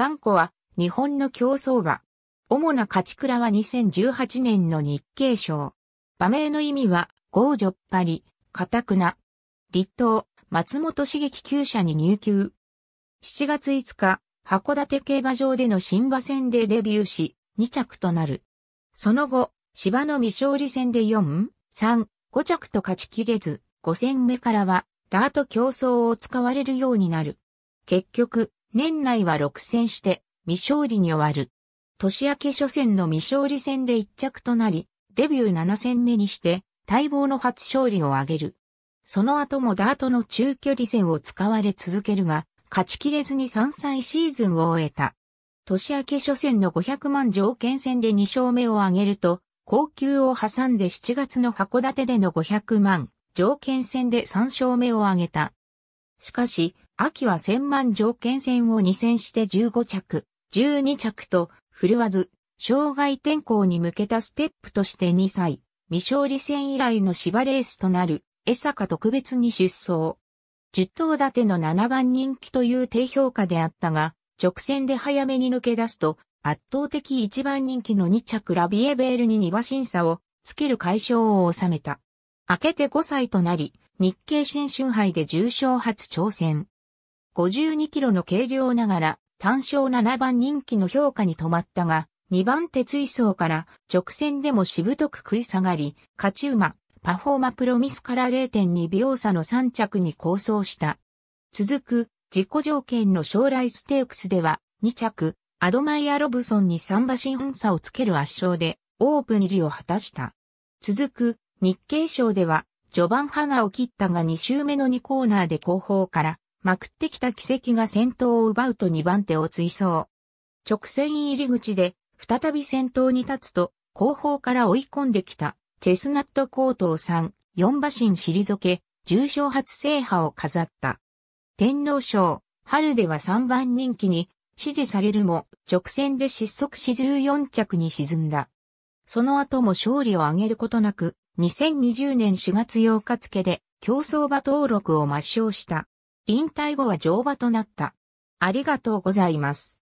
頑固は日本の競争馬。主な勝ち倉は2018年の日経賞。馬名の意味は、ゴージョッパリ、カタクナ。立東、松本茂樹厩舎に入厩。7月5日、函館競馬場での新馬戦でデビューし、2着となる。その後、芝の未勝利戦で4、3、5着と勝ちきれず、5戦目からは、ダート競争を使われるようになる。結局、年内は6戦して、未勝利に終わる。年明け初戦の未勝利戦で一着となり、デビュー7戦目にして、待望の初勝利を挙げる。その後もダートの中距離戦を使われ続けるが、勝ちきれずに3歳シーズンを終えた。年明け初戦の500万条件戦で2勝目を挙げると、高級を挟んで7月の函館での500万条件戦で3勝目を挙げた。しかし、秋は千万条件戦を2戦して15着、12着と、振るわず、障害転向に向けたステップとして2歳、未勝利戦以来の芝レースとなる、江坂特別に出走。10頭立ての7番人気という低評価であったが、直線で早めに抜け出すと、圧倒的1番人気の2着ラビエベールに2馬審査をつける解消を収めた。明けて5歳となり、日経新春杯で重賞初挑戦。52キロの軽量ながら単勝7番人気の評価に止まったが、2番手追走から直線でもしぶとく食い下がり、勝ち馬、パフォーマプロミスから0.2秒差の3着に構想した。続く、自己条件の将来ステークスでは、2着、アドマイア・ロブソンに3馬身本差をつける圧勝で、オープン入りを果たした。続く、日経賞では、序盤花を切ったが2周目の2コーナーで後方から、まくってきた奇跡が先頭を奪うと2番手を追走。直線入り口で、再び先頭に立つと、後方から追い込んできた、チェスナットコートを3、4馬身退け、重賞初制覇を飾った。天皇賞、春では3番人気に、支持されるも、直線で失速し14着に沈んだ。その後も勝利を挙げることなく、2020年4月8日付で競走馬登録を抹消した。引退後は乗馬となった。ありがとうございます。